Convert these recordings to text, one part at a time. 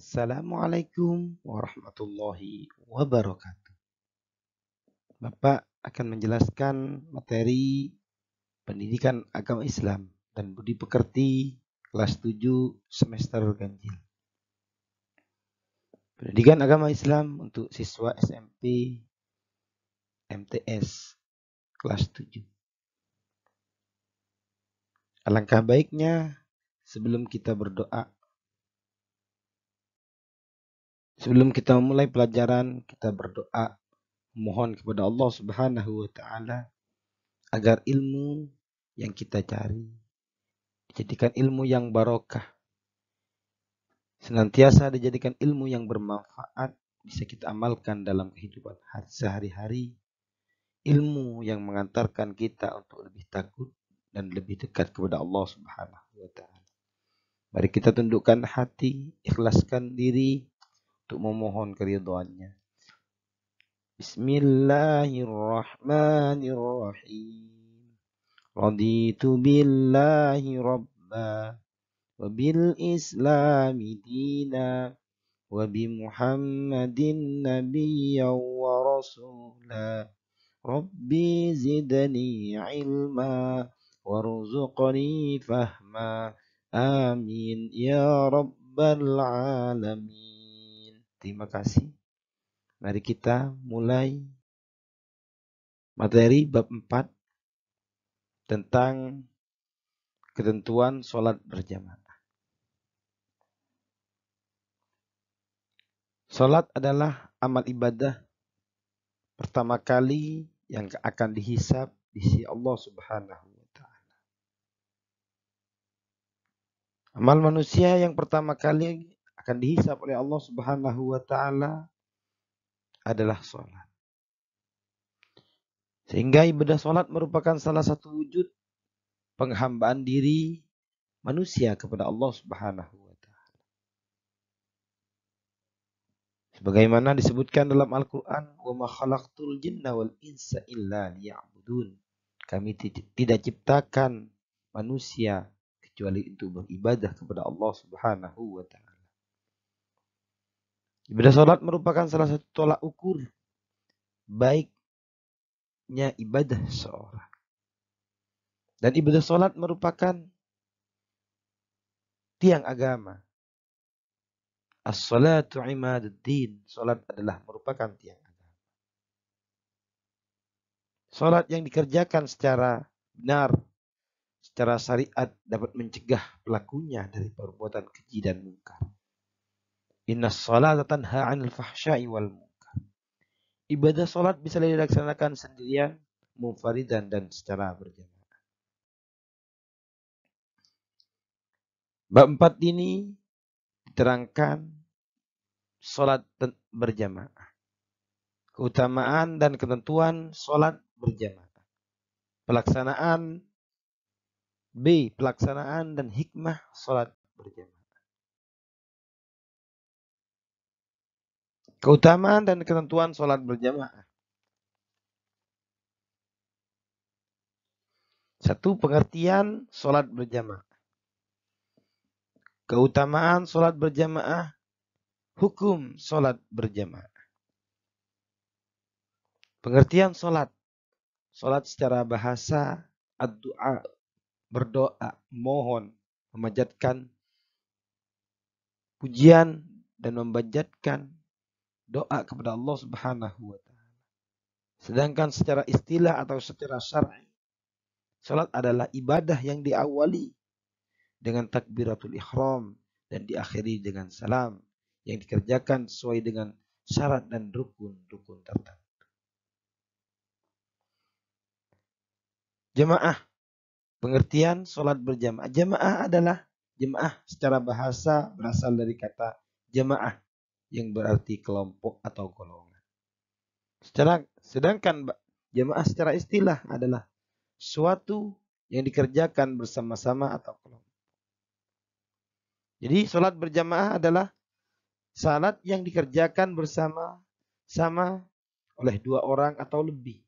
Assalamualaikum warahmatullahi wabarakatuh. Bapak akan menjelaskan materi pendidikan agama Islam dan budi pekerti kelas 7 semester ganjil. Pendidikan agama Islam untuk siswa SMP MTS kelas 7. Alangkah baiknya sebelum kita berdoa Sebelum kita mulai pelajaran, kita berdoa mohon kepada Allah Subhanahu wa taala agar ilmu yang kita cari dijadikan ilmu yang barokah. Senantiasa dijadikan ilmu yang bermanfaat bisa kita amalkan dalam kehidupan sehari-hari. Ilmu yang mengantarkan kita untuk lebih takut dan lebih dekat kepada Allah Subhanahu wa taala. Mari kita tundukkan hati, ikhlaskan diri, untuk memohon keridhaannya. Bismillahirrahmanirrahim. Raditu billahi rabba wa bil islami dina wa bi muhammadin nabiyyan wa rasula. Rabbi zidni ilma warzuqni fahma. آمين يا رب العالمين Terima kasih. Mari kita mulai materi bab 4 tentang ketentuan sholat berjamaah. Sholat adalah amal ibadah pertama kali yang akan dihisap di sisi Allah Subhanahu wa taala. Amal manusia yang pertama kali akan dihisap oleh Allah Subhanahu wa taala adalah sholat. Sehingga ibadah sholat merupakan salah satu wujud penghambaan diri manusia kepada Allah Subhanahu wa taala. Sebagaimana disebutkan dalam Al-Qur'an, "Wa ma khalaqtul wal insa illa liya'budun." Kami tidak ciptakan manusia kecuali untuk beribadah kepada Allah Subhanahu wa taala. Ibadah sholat merupakan salah satu tolak ukur baiknya ibadah seorang. Dan ibadah sholat merupakan tiang agama. As-salatu imaduddin. Sholat adalah merupakan tiang agama. Sholat yang dikerjakan secara benar, secara syariat dapat mencegah pelakunya dari perbuatan keji dan mungkar. Inna salata tanha 'anil fahsya'i wal munkar. Ibadah salat bisa dilaksanakan sendirian, mufaridan dan secara berjamaah. Bab empat ini diterangkan Salat berjamaah. Keutamaan dan ketentuan Salat berjamaah. Pelaksanaan B. Pelaksanaan dan hikmah Salat berjamaah. Keutamaan dan ketentuan sholat berjamaah. Satu pengertian sholat berjamaah. Keutamaan sholat berjamaah. Hukum sholat berjamaah. Pengertian sholat. Sholat secara bahasa ad-du'a. Berdoa, mohon, memanjatkan pujian dan memanjatkan doa kepada Allah Subhanahu wa taala. Sedangkan secara istilah atau secara syar'i salat adalah ibadah yang diawali dengan takbiratul ihram dan diakhiri dengan salam yang dikerjakan sesuai dengan syarat dan rukun-rukun tertentu. Jemaah, pengertian sholat berjamaah. Jemaah adalah jemaah secara bahasa berasal dari kata jemaah yang berarti kelompok atau golongan. Secara, sedangkan jamaah secara istilah adalah suatu yang dikerjakan bersama-sama atau kelompok. Jadi solat berjamaah adalah salat yang dikerjakan bersama-sama oleh dua orang atau lebih.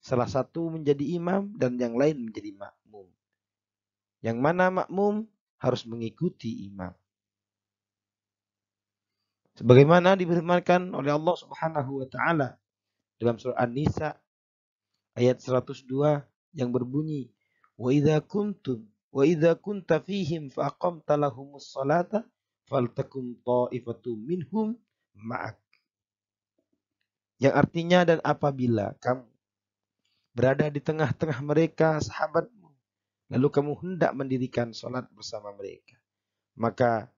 Salah satu menjadi imam dan yang lain menjadi makmum. Yang mana makmum harus mengikuti imam. Sebagaimana difirmankan oleh Allah Subhanahu wa taala dalam surah An-Nisa ayat 102 yang berbunyi wa idza kuntum wa idza kunta fihim fa lahumus salata faltakum ta'ifatum minhum ma'ak yang artinya dan apabila kamu berada di tengah-tengah mereka sahabatmu lalu kamu hendak mendirikan salat bersama mereka maka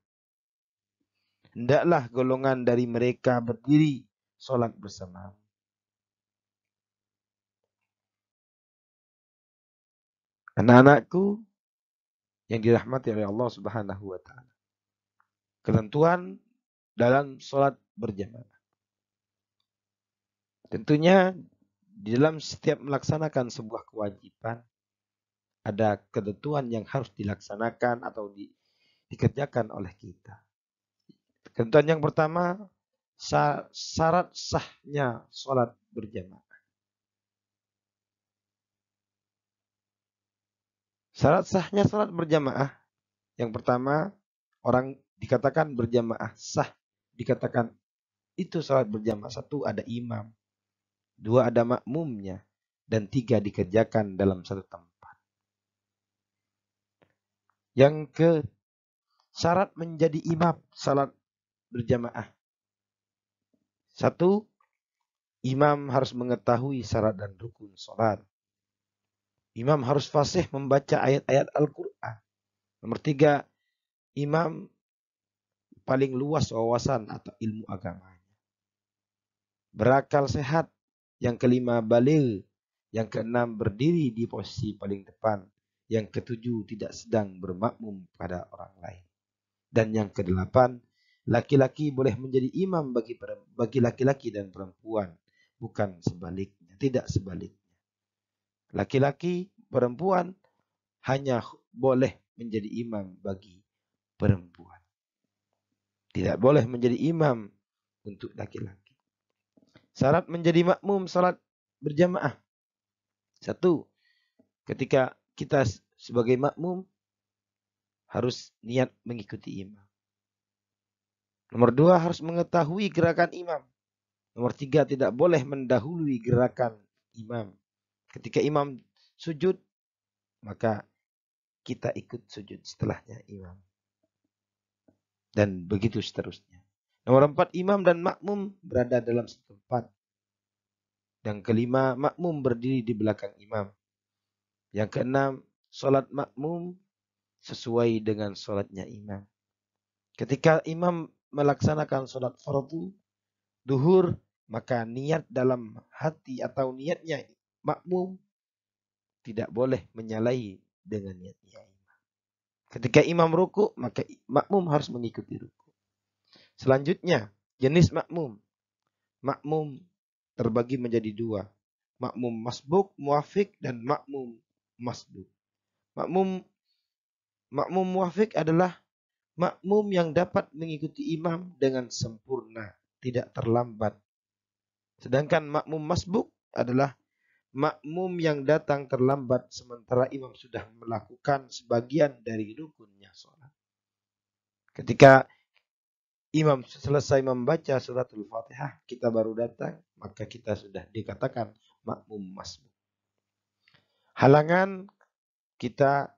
Hendaklah golongan dari mereka berdiri sholat bersama. Anak-anakku yang dirahmati oleh Allah Subhanahu wa taala. Ketentuan dalam sholat berjamaah. Tentunya di dalam setiap melaksanakan sebuah kewajiban ada ketentuan yang harus dilaksanakan atau di, dikerjakan oleh kita. Ketentuan yang pertama, syarat sahnya sholat berjamaah. Syarat sahnya sholat berjamaah, yang pertama orang dikatakan berjamaah sah, dikatakan itu sholat berjamaah. Satu ada imam, dua ada makmumnya, dan tiga dikerjakan dalam satu tempat. Yang ke syarat menjadi imam sholat berjamaah. Satu, imam harus mengetahui syarat dan rukun sholat. Imam harus fasih membaca ayat-ayat Al-Quran. Nomor tiga, imam paling luas wawasan atau ilmu agamanya. Berakal sehat. Yang kelima, balil. Yang keenam, berdiri di posisi paling depan. Yang ketujuh, tidak sedang bermakmum pada orang lain. Dan yang kedelapan, Laki-laki boleh menjadi imam bagi bagi laki-laki dan perempuan, bukan sebaliknya, tidak sebaliknya. Laki-laki, perempuan hanya boleh menjadi imam bagi perempuan. Tidak boleh menjadi imam untuk laki-laki. Syarat menjadi makmum salat berjamaah. Satu, ketika kita sebagai makmum harus niat mengikuti imam. Nomor dua harus mengetahui gerakan imam. Nomor tiga tidak boleh mendahului gerakan imam. Ketika imam sujud, maka kita ikut sujud setelahnya imam. Dan begitu seterusnya. Nomor empat, imam dan makmum berada dalam satu tempat. Yang kelima, makmum berdiri di belakang imam. Yang keenam, solat makmum sesuai dengan solatnya imam. Ketika imam melaksanakan sholat fardu duhur, maka niat dalam hati atau niatnya makmum tidak boleh menyalahi dengan niatnya imam. Ketika imam ruku, maka makmum harus mengikuti ruku. Selanjutnya, jenis makmum. Makmum terbagi menjadi dua. Makmum masbuk, muafik, dan makmum masbuk. Makmum makmum muafik adalah makmum yang dapat mengikuti imam dengan sempurna, tidak terlambat. Sedangkan makmum masbuk adalah makmum yang datang terlambat sementara imam sudah melakukan sebagian dari rukunnya sholat. Ketika imam selesai membaca suratul fatihah, kita baru datang, maka kita sudah dikatakan makmum masbuk. Halangan kita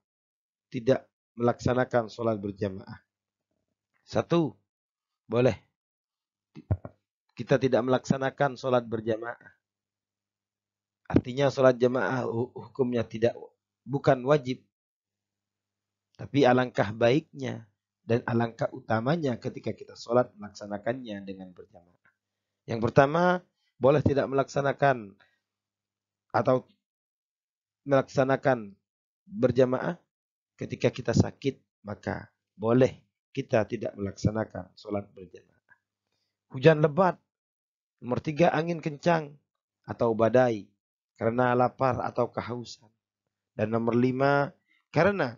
tidak melaksanakan sholat berjamaah. Satu, boleh. Kita tidak melaksanakan sholat berjamaah. Artinya sholat jamaah hukumnya tidak bukan wajib. Tapi alangkah baiknya dan alangkah utamanya ketika kita sholat melaksanakannya dengan berjamaah. Yang pertama, boleh tidak melaksanakan atau melaksanakan berjamaah ketika kita sakit maka boleh kita tidak melaksanakan sholat berjamaah. Hujan lebat, nomor tiga angin kencang atau badai karena lapar atau kehausan. Dan nomor lima karena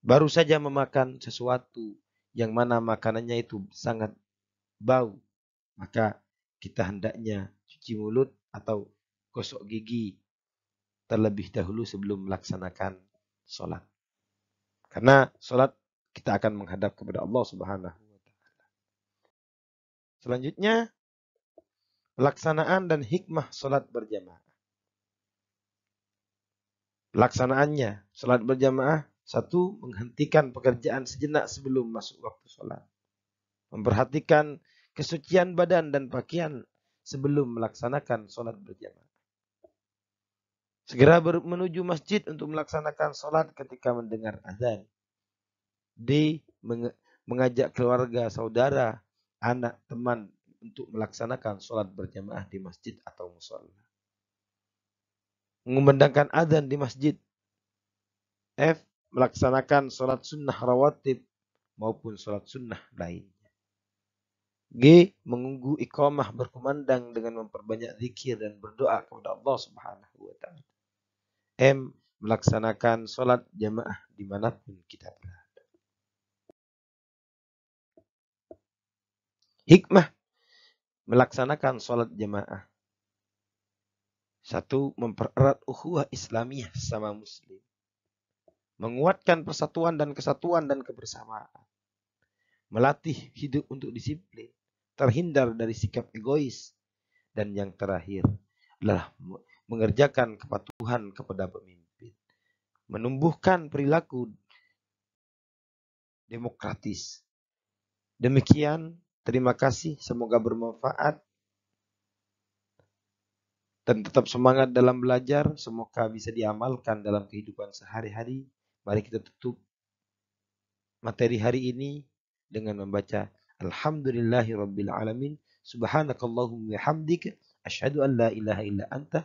baru saja memakan sesuatu yang mana makanannya itu sangat bau, maka kita hendaknya cuci mulut atau gosok gigi terlebih dahulu sebelum melaksanakan sholat. Karena sholat kita akan menghadap kepada Allah Subhanahu wa Ta'ala. Selanjutnya, pelaksanaan dan hikmah sholat berjamaah. Pelaksanaannya, sholat berjamaah satu menghentikan pekerjaan sejenak sebelum masuk waktu sholat, memperhatikan kesucian badan dan pakaian sebelum melaksanakan sholat berjamaah. Segera menuju masjid untuk melaksanakan sholat ketika mendengar azan. D. Mengajak keluarga, saudara, anak, teman untuk melaksanakan sholat berjamaah di masjid atau musola. Mengumandangkan azan di masjid. F. Melaksanakan sholat sunnah rawatib maupun sholat sunnah lainnya. G. mengunggu iqamah berkumandang dengan memperbanyak zikir dan berdoa kepada Allah Subhanahu wa taala. M. Melaksanakan sholat jamaah dimanapun kita berada. Hikmah melaksanakan sholat jamaah. Satu, mempererat ukhuwah Islamiyah sama Muslim. Menguatkan persatuan dan kesatuan dan kebersamaan. Melatih hidup untuk disiplin. Terhindar dari sikap egois. Dan yang terakhir adalah mengerjakan kepatuhan kepada pemimpin, menumbuhkan perilaku demokratis. Demikian, terima kasih, semoga bermanfaat. Dan tetap semangat dalam belajar, semoga bisa diamalkan dalam kehidupan sehari-hari. Mari kita tutup materi hari ini dengan membaca Alhamdulillahi Rabbil Alamin Subhanakallahumma hamdika Ashadu an la ilaha illa anta